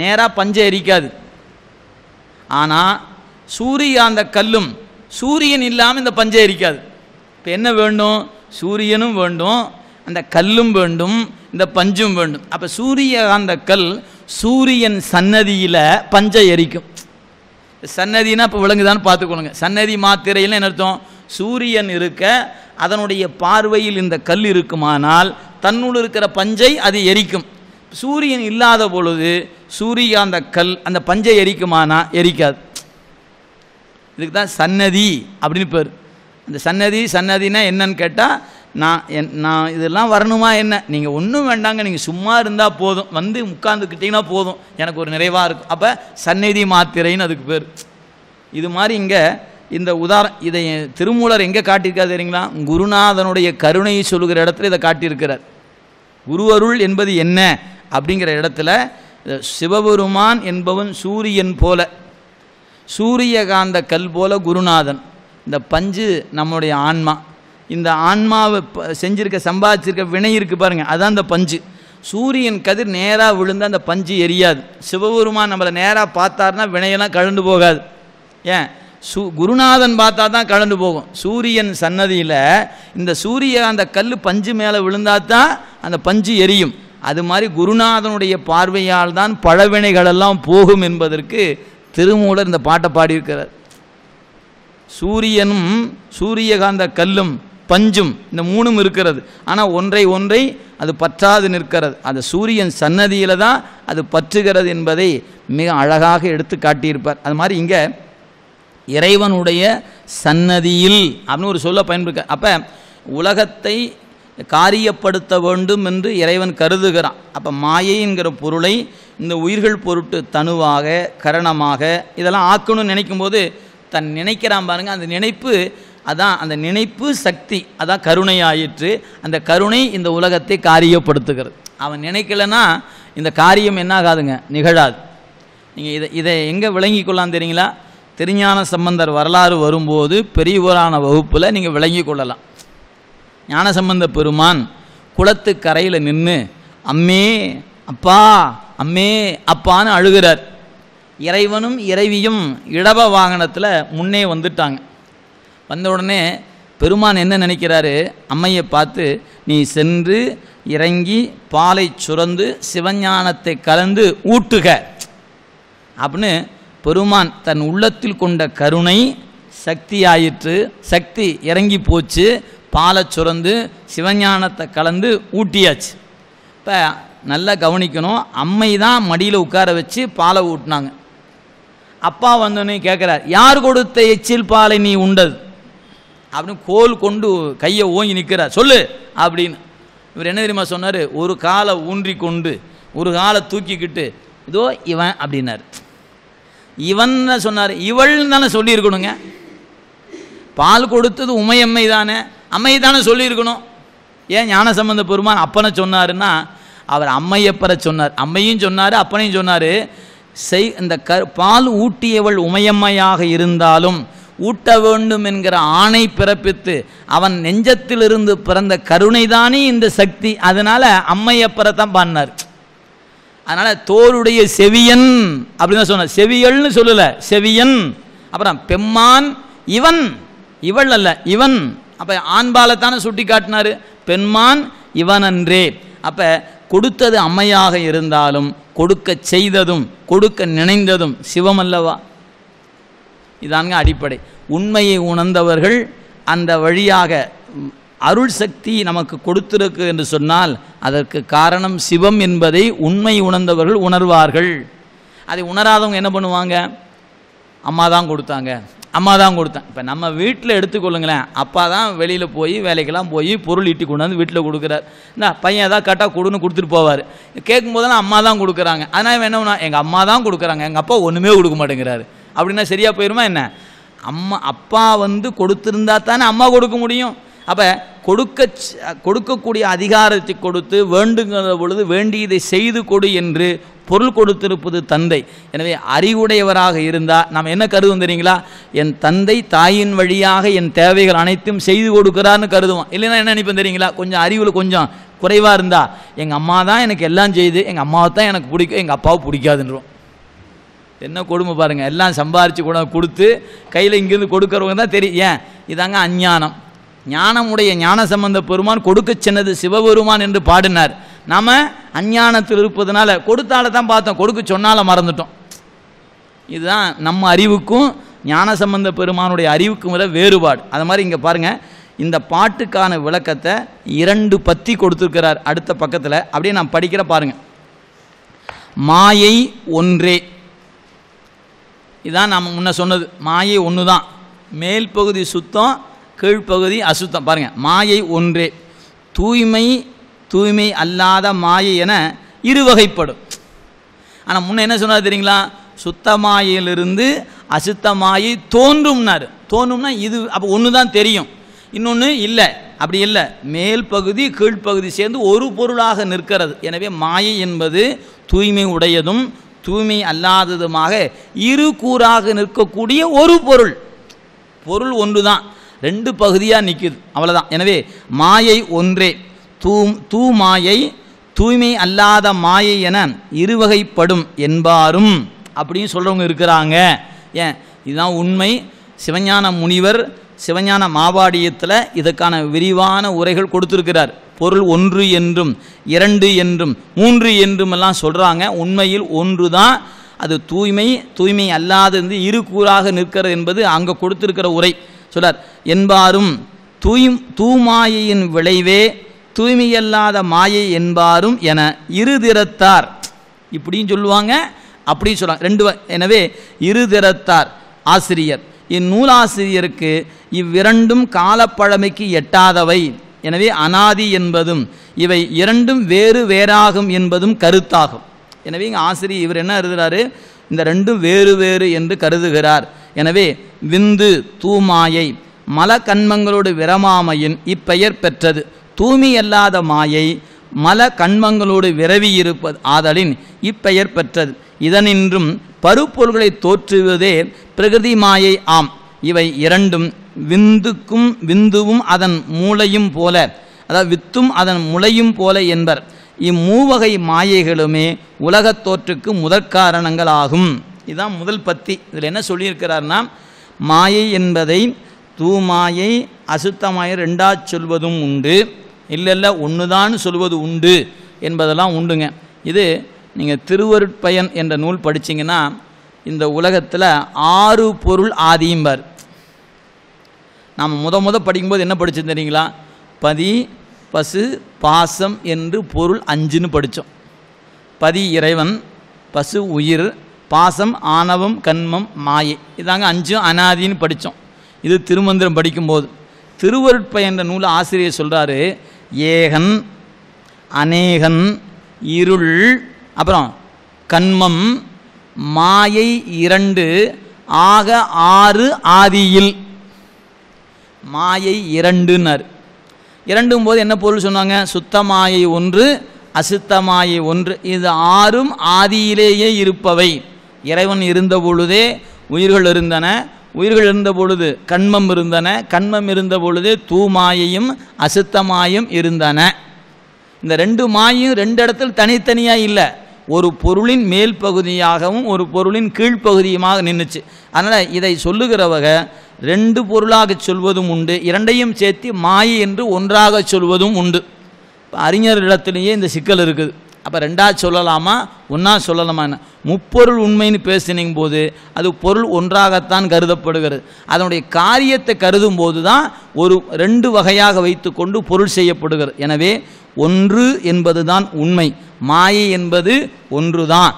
நேராக பஞ்சை எரிக்காது ஆனால் சூரிய அந்த கல்லும் சூரியன் இல்லாமல் இந்த பஞ்சை எரிக்காது இப்போ என்ன வேண்டும் சூரியனும் வேண்டும் அந்த கல்லும் வேண்டும் இந்த பஞ்சும் வேண்டும் அப்போ அந்த கல் சூரியன் சன்னதியில் பஞ்சை எரிக்கும் சன்னதினா இப்போ விளங்குதான்னு பார்த்துக்கணுங்க சன்னதி மாத்திரையில் என்ன அர்த்தம் சூரியன் இருக்க அதனுடைய பார்வையில் இந்த கல் இருக்குமானால் தன்னுள் இருக்கிற பஞ்சை அது எரிக்கும் சூரியன் இல்லாத பொழுது சூரியகாந்த கல் அந்த பஞ்சை எரிக்குமானா எரிக்காது இதுக்கு தான் சன்னதி அப்படின்னு பேர் அந்த சன்னதி சன்னதினா என்னன்னு கேட்டால் நான் என் நான் இதெல்லாம் வரணுமா என்ன நீங்கள் ஒன்றும் வேண்டாங்க நீங்கள் சும்மா இருந்தால் போதும் வந்து உட்காந்துக்கிட்டிங்கன்னா போதும் எனக்கு ஒரு நிறைவாக இருக்கும் அப்போ சந்நிதி மாத்திரைன்னு அதுக்கு பேர் இது மாதிரி இங்கே இந்த உதாரணம் இதை திருமூலர் எங்கே காட்டியிருக்காரு தெரியுங்களா குருநாதனுடைய கருணையை சொல்லுகிற இடத்துல இதை காட்டியிருக்கிறார் குருவருள் என்பது என்ன அப்படிங்கிற இடத்துல சிவபெருமான் என்பவன் சூரியன் போல சூரியகாந்த கல் போல குருநாதன் இந்த பஞ்சு நம்முடைய ஆன்மா இந்த ஆன்மாவை செஞ்சிருக்க சம்பாதிச்சிருக்க வினை இருக்குது பாருங்கள் அதான் இந்த பஞ்சு சூரியன் கதிர் நேராக விழுந்து அந்த பஞ்சு எரியாது சிவபெருமான் நம்மளை நேராக பார்த்தாருனா வினையெல்லாம் கலந்து போகாது ஏன் சு குருநாதன் பார்த்தா தான் கலந்து போகும் சூரியன் சன்னதியில் இந்த சூரிய அந்த கல் பஞ்சு மேலே விழுந்தா தான் அந்த பஞ்சு எரியும் அது மாதிரி குருநாதனுடைய பார்வையால் தான் பழவினைகளெல்லாம் போகும் என்பதற்கு திருமூலர் இந்த பாட்டை பாடியிருக்கிறார் சூரியனும் சூரியகாந்த கல்லும் பஞ்சும் இந்த மூணும் இருக்கிறது ஆனால் ஒன்றை ஒன்றை அது பற்றாது நிற்கிறது அது சூரியன் சன்னதியில் தான் அது பற்றுகிறது என்பதை மிக அழகாக எடுத்து காட்டியிருப்பார் அது மாதிரி இங்கே இறைவனுடைய சன்னதியில் அப்படின்னு ஒரு சொல்ல பயன்படுத்த அப்போ உலகத்தை காரியப்படுத்த வேண்டும் என்று இறைவன் கருதுகிறான் அப்போ மாயைங்கிற பொருளை இந்த உயிர்கள் பொருட்டு தனுவாக கரணமாக இதெல்லாம் ஆக்கணும்னு நினைக்கும்போது தன் நினைக்கிறான் பாருங்க அந்த நினைப்பு அதான் அந்த நினைப்பு சக்தி அதான் கருணை ஆயிற்று அந்த கருணை இந்த உலகத்தை காரியப்படுத்துகிறது அவன் நினைக்கலன்னா இந்த காரியம் என்னாகாதுங்க நிகழாது நீங்கள் இதை இதை எங்கே விளங்கி கொள்ளலாம் தெரியுங்களா திருஞான சம்பந்தர் வரலாறு வரும்போது பெரியவரான வகுப்பில் நீங்கள் விளங்கி கொள்ளலாம் ஞானசம்பந்த பெருமான் குளத்து கரையில் நின்று அம்மே அப்பா அம்மே அப்பான்னு அழுகிறார் இறைவனும் இறைவியும் இடவ வாகனத்தில் முன்னே வந்துட்டாங்க வந்த உடனே பெருமான் என்ன நினைக்கிறாரு அம்மையை பார்த்து நீ சென்று இறங்கி பாலை சுரந்து சிவஞானத்தை கலந்து ஊட்டுக அப்படின்னு பெருமான் தன் உள்ளத்தில் கொண்ட கருணை சக்தி ஆயிற்று சக்தி இறங்கி போச்சு பாலை சுரந்து சிவஞானத்தை கலந்து ஊட்டியாச்சு இப்போ நல்லா கவனிக்கணும் அம்மை தான் மடியில் உட்கார வச்சு பாலை ஊட்டினாங்க அப்பா வந்தோன்னே கேட்குறார் யார் கொடுத்த எச்சில் பாலை நீ உண்டது அப்படின்னு கோல் கொண்டு கையை ஓங்கி நிற்கிறார் சொல்லு அப்படின்னு இவர் என்ன தெரியுமா சொன்னார் ஒரு காலை ஊன்றி கொண்டு ஒரு காலை தூக்கிக்கிட்டு இதோ இவன் அப்படின்னார் இவன் தான் சொன்னார் இவள் தானே சொல்லியிருக்கணுங்க பால் கொடுத்தது உமையம்மை தானே அம்மையை தானே சொல்லியிருக்கணும் ஏன் ஞான சம்பந்த பெருமான் அப்பனை சொன்னாருன்னா அவர் அம்மையப்பரை சொன்னார் அம்மையும் சொன்னார் அப்பனையும் சொன்னார் செய் இந்த க பால் ஊட்டியவள் உமையம்மையாக இருந்தாலும் ஊட்ட வேண்டும் என்கிற ஆணை பிறப்பித்து அவன் நெஞ்சத்திலிருந்து பிறந்த கருணைதானே இந்த சக்தி அதனால் அம்மையப்பரை தான் பாடினார் அதனால் தோருடைய செவியன் அப்படின்னு தான் சொன்னார் செவியல்னு சொல்லலை செவியன் அப்புறம் பெம்மான் இவன் இவள் அல்ல இவன் அப்போ ஆண்பாலத்தானே சுட்டி காட்டினார் பெண்மான் இவனன்றே அப்போ கொடுத்தது அம்மையாக இருந்தாலும் கொடுக்க செய்ததும் கொடுக்க நினைந்ததும் சிவம் அல்லவா இதாங்க அடிப்படை உண்மையை உணர்ந்தவர்கள் அந்த வழியாக அருள் சக்தி நமக்கு கொடுத்திருக்கு என்று சொன்னால் அதற்கு காரணம் சிவம் என்பதை உண்மை உணர்ந்தவர்கள் உணர்வார்கள் அதை உணராதவங்க என்ன பண்ணுவாங்க அம்மா தான் கொடுத்தாங்க அம்மா தான் கொடுத்தேன் இப்போ நம்ம வீட்டில் எடுத்துக்கொள்ளுங்களேன் அப்பா தான் வெளியில் போய் வேலைக்கெல்லாம் போய் பொருள் ஈட்டி வந்து வீட்டில் கொடுக்குறார் இந்த பையன் ஏதாவது கரெக்டாக கொடுன்னு கொடுத்துட்டு போவார் கேட்கும் போதெல்லாம் அம்மா தான் கொடுக்குறாங்க அதனால் என்ன எங்கள் அம்மா தான் கொடுக்குறாங்க எங்கள் அப்பா ஒன்றுமே கொடுக்க மாட்டேங்கிறாரு அப்படின்னா சரியாக போயிடுமா என்ன அம்மா அப்பா வந்து கொடுத்துருந்தா தானே அம்மா கொடுக்க முடியும் அப்போ கொடுக்க கொடுக்கக்கூடிய அதிகாரத்தை கொடுத்து வேண்டுங்கிற பொழுது வேண்டியதை செய்து கொடு என்று பொருள் கொடுத்திருப்பது தந்தை எனவே அறிவுடையவராக இருந்தால் நாம் என்ன கருதுவோம் தெரியுங்களா என் தந்தை தாயின் வழியாக என் தேவைகள் அனைத்தும் செய்து கொடுக்குறான்னு கருதுவோம் இல்லைன்னா என்ன நினைப்பேன் தெரியுங்களா கொஞ்சம் அறிவில் கொஞ்சம் குறைவாக இருந்தால் எங்கள் அம்மா தான் எனக்கு எல்லாம் செய்யுது எங்கள் அம்மாவை தான் எனக்கு பிடிக்கும் எங்கள் அப்பாவை பிடிக்காதுன்றோம் என்ன கொடுமை பாருங்கள் எல்லாம் சம்பாரித்து கூட கொடுத்து கையில் இங்கேருந்து கொடுக்குறவங்க தான் தெரியும் ஏன் இதாங்க அஞ்ஞானம் ஞானமுடைய ஞான சம்பந்த பெருமான் கொடுக்க சென்னது சிவபெருமான் என்று பாடினார் நாம் அஞ்ஞானத்தில் இருப்பதனால கொடுத்தால தான் பார்த்தோம் கொடுக்க சொன்னால மறந்துட்டோம் இதுதான் நம்ம அறிவுக்கும் ஞான சம்பந்த பெருமானுடைய அறிவுக்கும் உள்ள வேறுபாடு அது மாதிரி இங்கே பாருங்கள் இந்த பாட்டுக்கான விளக்கத்தை இரண்டு பத்தி கொடுத்துருக்கிறார் அடுத்த பக்கத்தில் அப்படியே நான் படிக்கிற பாருங்கள் மாயை ஒன்றே இதுதான் நாம் முன்ன சொன்னது மாயை ஒன்று தான் மேல் பகுதி சுத்தம் கீழ்ப்பகுதி அசுத்தம் பாருங்கள் மாயை ஒன்றே தூய்மை தூய்மை அல்லாத மாயை என இருவகைப்படும் ஆனால் முன்னே என்ன சொன்னார் தெரியுங்களா சுத்தமாயிலிருந்து மாயை தோன்றும்னார் தோன்றும்னா இது அப்போ ஒன்று தான் தெரியும் இன்னொன்று இல்லை அப்படி இல்லை மேல் பகுதி கீழ்ப்பகுதி சேர்ந்து ஒரு பொருளாக நிற்கிறது எனவே மாயை என்பது தூய்மை உடையதும் தூய்மை அல்லாததுமாக இரு கூறாக நிற்கக்கூடிய ஒரு பொருள் பொருள் ஒன்று தான் ரெண்டு பகுதியாக நிற்குது அவ்வளோதான் எனவே மாயை ஒன்றே தூ தூ மாயை தூய்மை அல்லாத மாயை என இருவகைப்படும் என்பாரும் அப்படின்னு சொல்கிறவங்க இருக்கிறாங்க ஏன் இதுதான் உண்மை சிவஞான முனிவர் சிவஞான மாபாடியத்தில் இதற்கான விரிவான உரைகள் கொடுத்துருக்கிறார் பொருள் ஒன்று என்றும் இரண்டு என்றும் மூன்று என்றும் எல்லாம் சொல்கிறாங்க உண்மையில் ஒன்று தான் அது தூய்மை தூய்மை அல்லாதது இரு கூறாக நிற்கிறது என்பது அங்கே கொடுத்துருக்கிற உரை சொல்றார் என்பாரும் தூய் தூமாயையின் விளைவே தூய்மையல்லாத மாயை என்பாரும் என இருதிறத்தார் இப்படியும் சொல்லுவாங்க அப்படியும் சொல்லுவாங்க ரெண்டு எனவே இருதிறத்தார் ஆசிரியர் இந்நூலாசிரியருக்கு இவ்விரண்டும் காலப்பழமைக்கு எட்டாதவை எனவே அனாதி என்பதும் இவை இரண்டும் வேறு வேறாகும் என்பதும் கருத்தாகும் எனவே இங்கே ஆசிரியர் இவர் என்ன எழுதுகிறாரு இந்த ரெண்டும் வேறு வேறு என்று கருதுகிறார் எனவே விந்து தூமாயை மலக்கண்மங்களோடு விரமாமையின் இப்பெயர் பெற்றது தூய்மையல்லாத மாயை மல கண்மங்களோடு விரவி இருப்பது ஆதலின் இப்பெயர் பெற்றது இதனின்றும் பருப்பொருள்களை தோற்றுவதே பிரகிருதி மாயை ஆம் இவை இரண்டும் விந்துக்கும் விந்துவும் அதன் மூளையும் போல அதாவது வித்தும் அதன் முளையும் போல என்பர் இம்மூவகை மாயைகளுமே உலகத் தோற்றுக்கு முதற்காரணங்களாகும் இதுதான் முதல் பத்தி இதில் என்ன சொல்லியிருக்கிறார்னா மாயை என்பதை தூமாயை அசுத்தமாயை ரெண்டா சொல்வதும் உண்டு இல்லை இல்லை ஒன்று தான் சொல்வது உண்டு என்பதெல்லாம் உண்டுங்க இது நீங்கள் திருவருட்பயன் என்ற நூல் படிச்சிங்கன்னா இந்த உலகத்தில் ஆறு பொருள் ஆதியும்பார் நாம் முத முத படிக்கும்போது என்ன படித்தோம் தெரியுங்களா பதி பசு பாசம் என்று பொருள் அஞ்சுன்னு படித்தோம் பதி இறைவன் பசு உயிர் பாசம் ஆணவம் கண்மம் மாயை இதாங்க அஞ்சும் அனாதின்னு படித்தோம் இது திருமந்திரம் படிக்கும்போது திருவருட்பை என்ற நூல் ஆசிரியர் சொல்கிறாரு ஏகன் அநேகன் இருள் அப்புறம் கண்மம் மாயை இரண்டு ஆக ஆறு ஆதியில் மாயை இரண்டுன்னார் இரண்டும் போது என்ன பொருள் சொன்னாங்க சுத்த மாயை ஒன்று அசுத்த மாயை ஒன்று இது ஆறும் ஆதியிலேயே இருப்பவை இறைவன் இருந்த பொழுதே உயிர்கள் இருந்தன உயிர்கள் இருந்த பொழுது கண்மம் இருந்தன கண்மம் இருந்த பொழுது தூமாயையும் அசுத்தமாயும் இருந்தன இந்த ரெண்டு மாயும் ரெண்டு இடத்தில் தனித்தனியாக இல்லை ஒரு பொருளின் மேல் பகுதியாகவும் ஒரு பொருளின் கீழ்ப்பகுதியுமாக நின்றுச்சு அதனால் இதை சொல்லுகிறவக ரெண்டு பொருளாக சொல்வதும் உண்டு இரண்டையும் சேர்த்து மாயை என்று ஒன்றாக சொல்வதும் உண்டு அறிஞர்களிடத்திலேயே இந்த சிக்கல் இருக்குது அப்போ ரெண்டாக சொல்லலாமா ஒன்றா சொல்லலாமா முப்பொருள் உண்மைன்னு பேசினீங்க போது அது பொருள் ஒன்றாகத்தான் கருதப்படுகிறது அதனுடைய காரியத்தை கருதும் போது தான் ஒரு ரெண்டு வகையாக வைத்துக்கொண்டு பொருள் செய்யப்படுகிறது எனவே ஒன்று என்பது தான் உண்மை மாயை என்பது ஒன்று தான்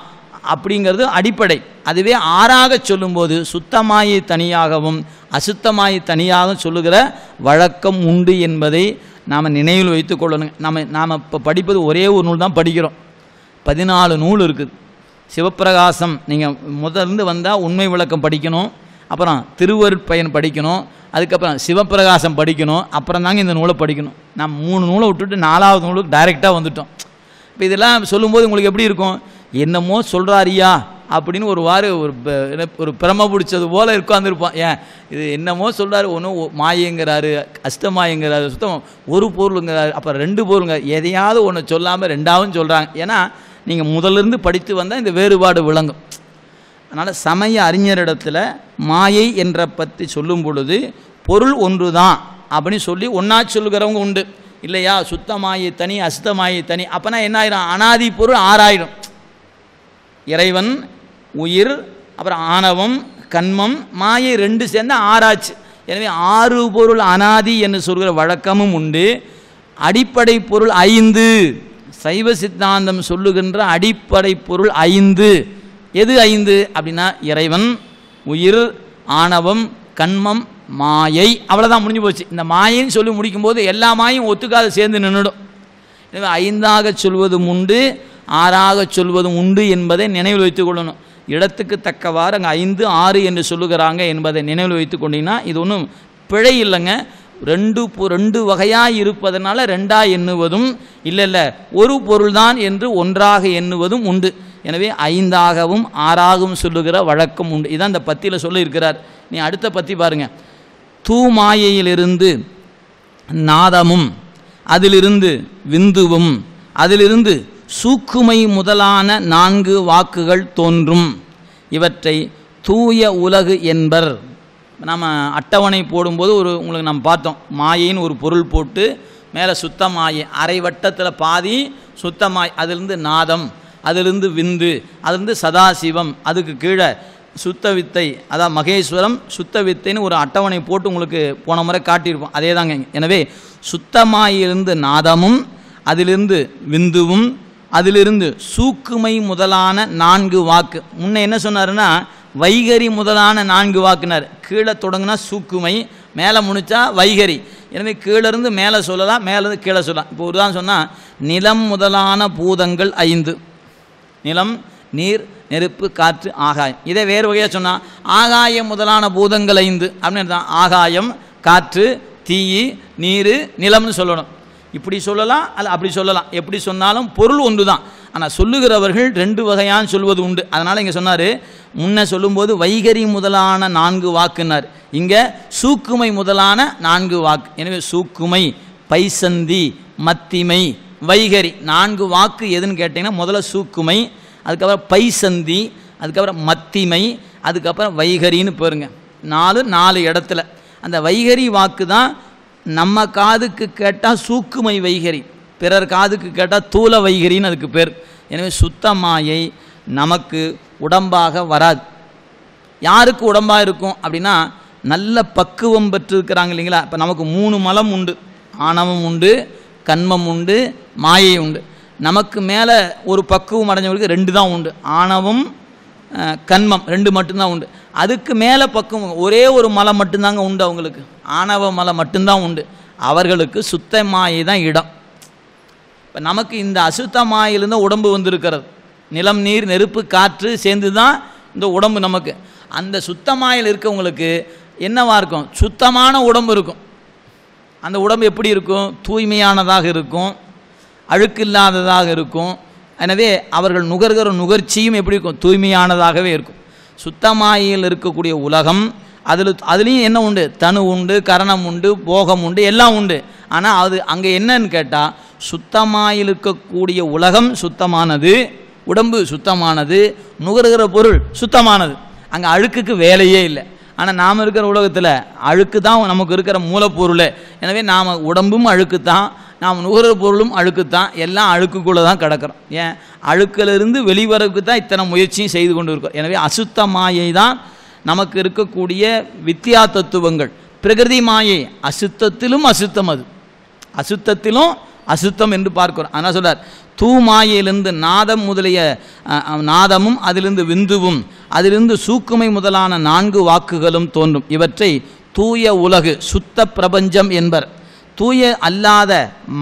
அப்படிங்கிறது அடிப்படை அதுவே ஆறாக சொல்லும்போது சுத்தமாயை தனியாகவும் அசுத்தமாயை தனியாகவும் சொல்லுகிற வழக்கம் உண்டு என்பதை நாம் நினைவில் வைத்து கொள்ளணுங்க நம்ம நாம் இப்போ படிப்பது ஒரே ஒரு நூல் தான் படிக்கிறோம் பதினாலு நூல் இருக்குது சிவப்பிரகாசம் நீங்கள் முதலிருந்து வந்தால் உண்மை விளக்கம் படிக்கணும் அப்புறம் திருவருட்பயன் படிக்கணும் அதுக்கப்புறம் சிவப்பிரகாசம் படிக்கணும் அப்புறம் தாங்க இந்த நூலை படிக்கணும் நான் மூணு நூலை விட்டுட்டு நாலாவது நூலுக்கு டைரெக்டாக வந்துவிட்டோம் இப்போ இதெல்லாம் சொல்லும்போது உங்களுக்கு எப்படி இருக்கும் என்னமோ சொல்கிறாரியா அப்படின்னு ஒரு வாரு ஒரு ஒரு பிரம பிடிச்சது போல் உட்காந்துருப்போம் ஏன் இது என்னமோ சொல்கிறாரு ஒன்று மாயங்கிறாரு அஷ்டமாயங்கிறாரு சுத்தம் ஒரு பொருளுங்கிறாரு அப்புறம் ரெண்டு பொருளுங்க எதையாவது ஒன்று சொல்லாமல் ரெண்டாவும் சொல்கிறாங்க ஏன்னா நீங்கள் முதலிருந்து படித்து வந்தால் இந்த வேறுபாடு விளங்கும் அதனால் சமய அறிஞரிடத்தில் மாயை என்ற பற்றி சொல்லும் பொழுது பொருள் ஒன்று தான் அப்படின்னு சொல்லி ஒன்றா சொல்லுகிறவங்க உண்டு இல்லையா சுத்தமாயை தனி அசுத்தமாயி தனி அப்போனா என்ன ஆயிரும் அனாதி பொருள் ஆறாயிடும் இறைவன் உயிர் அப்புறம் ஆணவம் கண்மம் மாயை ரெண்டு சேர்ந்து ஆராய்ச்சி எனவே ஆறு பொருள் அனாதி என்று சொல்கிற வழக்கமும் உண்டு அடிப்படை பொருள் ஐந்து சைவ சித்தாந்தம் சொல்லுகின்ற அடிப்படை பொருள் ஐந்து எது ஐந்து அப்படின்னா இறைவன் உயிர் ஆணவம் கண்மம் மாயை அவ்வளோதான் முடிஞ்சு போச்சு இந்த மாயின்னு சொல்லி முடிக்கும்போது எல்லா மாயும் ஒத்துக்காத சேர்ந்து நின்றுடும் எனவே ஐந்தாக சொல்வதும் உண்டு ஆறாக சொல்வதும் உண்டு என்பதை நினைவில் வைத்துக் கொள்ளணும் இடத்துக்கு தக்கவாறு அங்கே ஐந்து ஆறு என்று சொல்லுகிறாங்க என்பதை நினைவில் வைத்து கொண்டீங்கன்னா இது ஒன்றும் பிழை இல்லைங்க ரெண்டு ரெண்டு வகையாக இருப்பதனால ரெண்டாக எண்ணுவதும் இல்லை இல்லை ஒரு பொருள்தான் என்று ஒன்றாக எண்ணுவதும் உண்டு எனவே ஐந்தாகவும் ஆறாகவும் சொல்லுகிற வழக்கம் உண்டு இதான் இந்த பத்தியில் சொல்லியிருக்கிறார் நீ அடுத்த பத்தி பாருங்கள் தூமாயையிலிருந்து நாதமும் அதிலிருந்து விந்துவும் அதிலிருந்து சூக்குமை முதலான நான்கு வாக்குகள் தோன்றும் இவற்றை தூய உலகு என்பர் நம்ம அட்டவணை போடும்போது ஒரு உங்களுக்கு நம்ம பார்த்தோம் மாயைன்னு ஒரு பொருள் போட்டு மேலே சுத்தமாயை அரை வட்டத்தில் பாதி சுத்தமாய் அதிலிருந்து நாதம் அதிலிருந்து விந்து அதிலிருந்து சதாசிவம் அதுக்கு கீழே சுத்த வித்தை அதான் மகேஸ்வரம் சுத்த வித்தைன்னு ஒரு அட்டவணை போட்டு உங்களுக்கு போன முறை காட்டியிருப்போம் அதே தாங்க எனவே சுத்தமாயிலிருந்து நாதமும் அதிலிருந்து விந்துவும் அதிலிருந்து சூக்குமை முதலான நான்கு வாக்கு முன்ன என்ன சொன்னார்னா வைகரி முதலான நான்கு வாக்குனார் கீழே தொடங்கினா சூக்குமை மேலே முடிச்சா வைகரி எனவே கீழேருந்து மேலே சொல்லலாம் மேலேருந்து கீழே சொல்லலாம் இப்போ ஒரு தான் சொன்னால் நிலம் முதலான பூதங்கள் ஐந்து நிலம் நீர் நெருப்பு காற்று ஆகாயம் இதே வேறு வகையாக சொன்னால் ஆகாயம் முதலான பூதங்கள் ஐந்து அப்படின்னு தான் ஆகாயம் காற்று தீ நீர் நிலம்னு சொல்லணும் இப்படி சொல்லலாம் அது அப்படி சொல்லலாம் எப்படி சொன்னாலும் பொருள் ஒன்று தான் ஆனால் சொல்லுகிறவர்கள் ரெண்டு வகையான் சொல்வது உண்டு அதனால் இங்கே சொன்னார் முன்ன சொல்லும்போது வைகரி முதலான நான்கு வாக்குனார் இங்கே சூக்குமை முதலான நான்கு வாக்கு எனவே சூக்குமை பைசந்தி மத்திமை வைகரி நான்கு வாக்கு எதுன்னு கேட்டிங்கன்னா முதல்ல சூக்குமை அதுக்கப்புறம் பைசந்தி அதுக்கப்புறம் மத்திமை அதுக்கப்புறம் வைகரின்னு போருங்க நாலு நாலு இடத்துல அந்த வைகரி வாக்கு தான் நம்ம காதுக்கு கேட்டால் சூக்குமை வைகரி பிறர் காதுக்கு கேட்டால் தூள வைகரின்னு அதுக்கு பேர் எனவே சுத்த மாயை நமக்கு உடம்பாக வராது யாருக்கு உடம்பாக இருக்கும் அப்படின்னா நல்ல பக்குவம் பெற்றிருக்கிறாங்க இல்லைங்களா இப்போ நமக்கு மூணு மலம் உண்டு ஆணவம் உண்டு கண்மம் உண்டு மாயை உண்டு நமக்கு மேலே ஒரு பக்குவம் அடைஞ்சவங்களுக்கு ரெண்டு தான் உண்டு ஆணவம் கண்மம் ரெண்டு மட்டும்தான் உண்டு அதுக்கு மேலே பக்கம் ஒரே ஒரு மலை மட்டும்தாங்க உண்டு அவங்களுக்கு ஆணவ மலை மட்டும்தான் உண்டு அவர்களுக்கு சுத்தமாயி தான் இடம் இப்போ நமக்கு இந்த அசுத்தமாயிலிருந்து உடம்பு வந்திருக்கிறது நிலம் நீர் நெருப்பு காற்று சேர்ந்து தான் இந்த உடம்பு நமக்கு அந்த சுத்தமாயில் இருக்கவங்களுக்கு என்னவாக இருக்கும் சுத்தமான உடம்பு இருக்கும் அந்த உடம்பு எப்படி இருக்கும் தூய்மையானதாக இருக்கும் அழுக்கு இல்லாததாக இருக்கும் எனவே அவர்கள் நுகர்கிற நுகர்ச்சியும் எப்படி இருக்கும் தூய்மையானதாகவே இருக்கும் சுத்தமாயில் இருக்கக்கூடிய உலகம் அதில் அதுலேயும் என்ன உண்டு தனு உண்டு கரணம் உண்டு போகம் உண்டு எல்லாம் உண்டு ஆனால் அது அங்கே என்னன்னு கேட்டால் சுத்தமாயில் இருக்கக்கூடிய உலகம் சுத்தமானது உடம்பு சுத்தமானது நுகர்கிற பொருள் சுத்தமானது அங்கே அழுக்குக்கு வேலையே இல்லை ஆனால் நாம் இருக்கிற உலகத்தில் அழுக்கு தான் நமக்கு இருக்கிற மூலப்பொருள் எனவே நாம் உடம்பும் அழுக்கு தான் நாம் நுகர்கிற பொருளும் அழுக்கு தான் எல்லாம் அழுக்குக்குள்ளே தான் கிடக்கிறோம் ஏன் அழுக்கிலிருந்து வெளிவரவுக்கு தான் இத்தனை முயற்சியும் செய்து கொண்டு இருக்கோம் எனவே அசுத்த மாயை தான் நமக்கு இருக்கக்கூடிய வித்தியா தத்துவங்கள் பிரகிருதி மாயை அசுத்தத்திலும் அசுத்தம் அது அசுத்தத்திலும் அசுத்தம் என்று பார்க்கிறோம் ஆனால் சொல்கிறார் தூ தூமாயிலிருந்து நாதம் முதலிய நாதமும் அதிலிருந்து விந்துவும் அதிலிருந்து சூக்குமை முதலான நான்கு வாக்குகளும் தோன்றும் இவற்றை தூய உலகு சுத்த பிரபஞ்சம் என்பர் தூய அல்லாத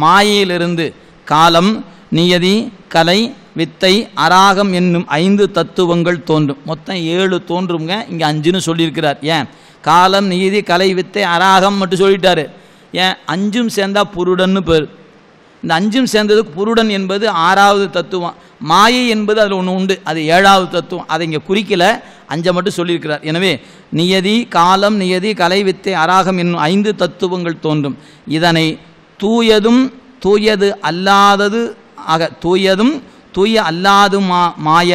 மாயையிலிருந்து காலம் நியதி கலை வித்தை அராகம் என்னும் ஐந்து தத்துவங்கள் தோன்றும் மொத்தம் ஏழு தோன்றுங்க இங்கே அஞ்சுன்னு சொல்லியிருக்கிறார் ஏன் காலம் நீதி கலை வித்தை அராகம் மட்டும் சொல்லிட்டாரு ஏன் அஞ்சும் சேர்ந்தால் புருடன்னு பேர் இந்த அஞ்சும் சேர்ந்ததுக்கு புருடன் என்பது ஆறாவது தத்துவம் மாயை என்பது அதில் ஒன்று உண்டு அது ஏழாவது தத்துவம் அதை இங்கே குறிக்கல அஞ்சை மட்டும் சொல்லியிருக்கிறார் எனவே நியதி காலம் நியதி கலை வித்தை அராகம் என்னும் ஐந்து தத்துவங்கள் தோன்றும் இதனை தூயதும் தூயது அல்லாதது ஆக தூயதும் தூய அல்லாது மா மாய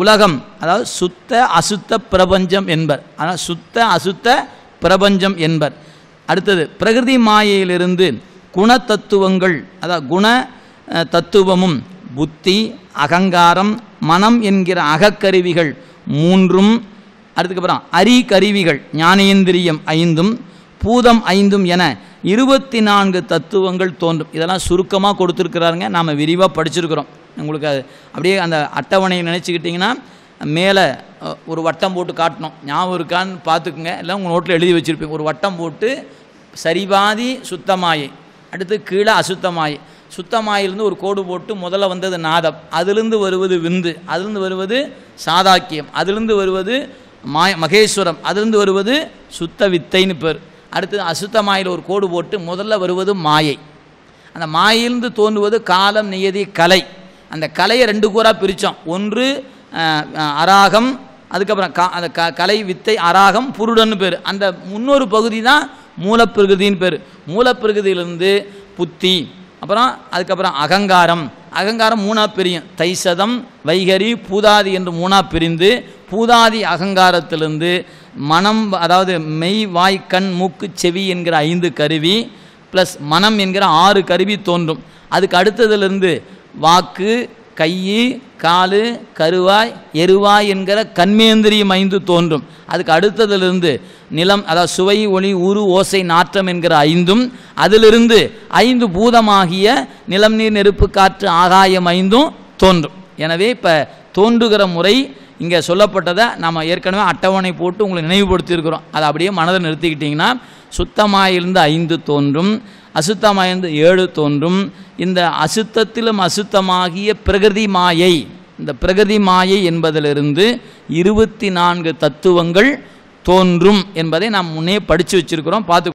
உலகம் அதாவது சுத்த அசுத்த பிரபஞ்சம் என்பர் ஆனால் சுத்த அசுத்த பிரபஞ்சம் என்பர் அடுத்தது பிரகிருதி மாயையிலிருந்து குண தத்துவங்கள் அதாவது குண தத்துவமும் புத்தி அகங்காரம் மனம் என்கிற அகக்கருவிகள் மூன்றும் அதுக்கப்புறம் அரி கருவிகள் ஞானேந்திரியம் ஐந்தும் பூதம் ஐந்தும் என இருபத்தி நான்கு தத்துவங்கள் தோன்றும் இதெல்லாம் சுருக்கமாக கொடுத்துருக்கிறாருங்க நாம் விரிவாக படிச்சிருக்கிறோம் உங்களுக்கு அது அப்படியே அந்த அட்டவணையை நினச்சிக்கிட்டிங்கன்னா மேலே ஒரு வட்டம் போட்டு காட்டணும் ஞாபகம் இருக்கான்னு பார்த்துக்குங்க எல்லாம் உங்கள் நோட்டில் எழுதி வச்சுருப்பீங்க ஒரு வட்டம் போட்டு சரிபாதி சுத்தமாயி அடுத்து கீழே அசுத்தமாயி சுத்தமாயிருந்து ஒரு கோடு போட்டு முதல்ல வந்தது நாதம் அதிலிருந்து வருவது விந்து அதிலிருந்து வருவது சாதாக்கியம் அதிலிருந்து வருவது மாய மகேஸ்வரம் அதிலிருந்து வருவது சுத்த வித்தைன்னு பேர் அடுத்தது அசுத்தமாயில் ஒரு கோடு போட்டு முதல்ல வருவது மாயை அந்த மாயிலிருந்து தோன்றுவது காலம் நியதி கலை அந்த கலையை ரெண்டு கூறாக பிரித்தோம் ஒன்று அராகம் அதுக்கப்புறம் கா அந்த க கலை வித்தை அராகம் புருடன்னு பேர் அந்த முன்னொரு பகுதி தான் மூலப்பிரகிருதின்னு பேர் மூலப்பிரகிருதியிலிருந்து புத்தி அப்புறம் அதுக்கப்புறம் அகங்காரம் அகங்காரம் மூணாக பிரியும் தைசதம் வைகரி பூதாதி என்று மூணாக பிரிந்து பூதாதி அகங்காரத்திலிருந்து மனம் அதாவது மெய் வாய் கண் மூக்கு செவி என்கிற ஐந்து கருவி ப்ளஸ் மனம் என்கிற ஆறு கருவி தோன்றும் அதுக்கு அடுத்ததுலேருந்து வாக்கு கை காலு கருவாய் எருவாய் என்கிற கண்மேந்திரியம் ஐந்து தோன்றும் அதுக்கு அடுத்ததிலிருந்து நிலம் அதாவது சுவை ஒளி உரு ஓசை நாற்றம் என்கிற ஐந்தும் அதிலிருந்து ஐந்து பூதமாகிய நிலம் நீர் நெருப்பு காற்று ஆகாயம் ஐந்தும் தோன்றும் எனவே இப்போ தோன்றுகிற முறை இங்கே சொல்லப்பட்டதை நம்ம ஏற்கனவே அட்டவணை போட்டு உங்களை நினைவுபடுத்தியிருக்கிறோம் அதை அப்படியே மனதை நிறுத்திக்கிட்டிங்கன்னா சுத்தமாயிருந்து ஐந்து தோன்றும் அசுத்தமாயிருந்து ஏழு தோன்றும் இந்த அசுத்தத்திலும் அசுத்தமாகிய பிரகதி மாயை இந்த பிரகதி மாயை என்பதிலிருந்து இருபத்தி நான்கு தத்துவங்கள் தோன்றும் என்பதை நாம் முன்னே படித்து வச்சுருக்கிறோம் பார்த்து